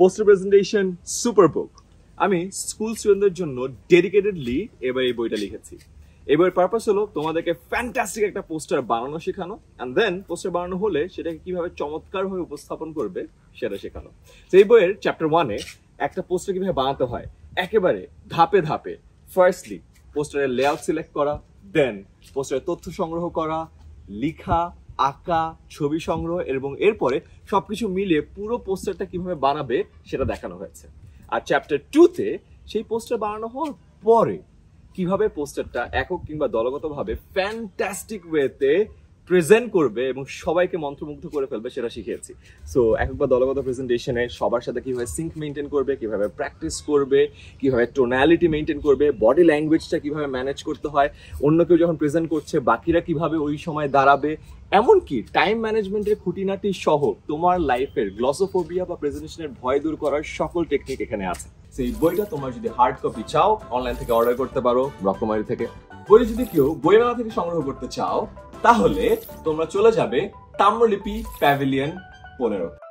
poster presentation super বুক আমি school স্টুডেন্টদের জন্য ডেডিকেটেডলি এবার এই বইটা লিখেছি এবার পারপাস হলো তোমাদেরকে ফ্যান্টাস্টিক একটা পোস্টার বানানো শেখানো অ্যান্ড দেন পোস্টার বানানো হলে সেটাকে কিভাবে চমৎকারভাবে উপস্থাপন করবে সেটা শেখানো তো এই বইয়ের চ্যাপ্টার ওয়ানে একটা পোস্টার কিভাবে বানাতে হয় একেবারে ধাপে ধাপে ফার্স্টলি পোস্টারের লেআউট সিলেক্ট করা দেন পোস্টারের তথ্য সংগ্রহ করা লিখা আঁকা ছবি সংগ্রহ এবং এরপরে সব কিছু মিলিয়ে পুরো পোস্টারটা কিভাবে বানাবে সেটা দেখানো হয়েছে আর চ্যাপ্টার টুতে সেই পোস্টার বানানো হওয়ার পরে কিভাবে পোস্টারটা একক কিংবা দলগতভাবে ফ্যান্টাস্টিক ওয়েতে প্রেজেন্ট করবে এবং সবাইকে মন্ত্রমুগ্ধ করে ফেলবে সেটা শিখিয়েছি সো একবার দলগত প্রেজেন্টেশনে সবার সাথে কীভাবে সিঙ্ক মেনটেন করবে কীভাবে প্র্যাকটিস করবে কীভাবে টোনালিটি মেনটেন করবে বডি ল্যাঙ্গুয়েজটা কীভাবে ম্যানেজ করতে হয় অন্য কেউ যখন প্রেজেন্ট করছে বাকিরা কিভাবে ওই সময় দাঁড়াবে এমনকি টাইম ম্যানেজমেন্টের খুঁটিনাটি সহ তোমার লাইফের গ্লসোফোবিয়া বা প্রেজেন্টেশনের ভয় দূর করার সকল টেকনিক এখানে আছে সেই বইটা তোমার যদি হার্ড কপি চাও অনলাইন থেকে অর্ডার করতে পারো রকমারি থেকে বই যদি কেউ বইমেলা থেকে সংগ্রহ করতে চাও তাহলে তোমরা চলে যাবে তাম্রলিপি প্যাভিলিয়ন পনেরো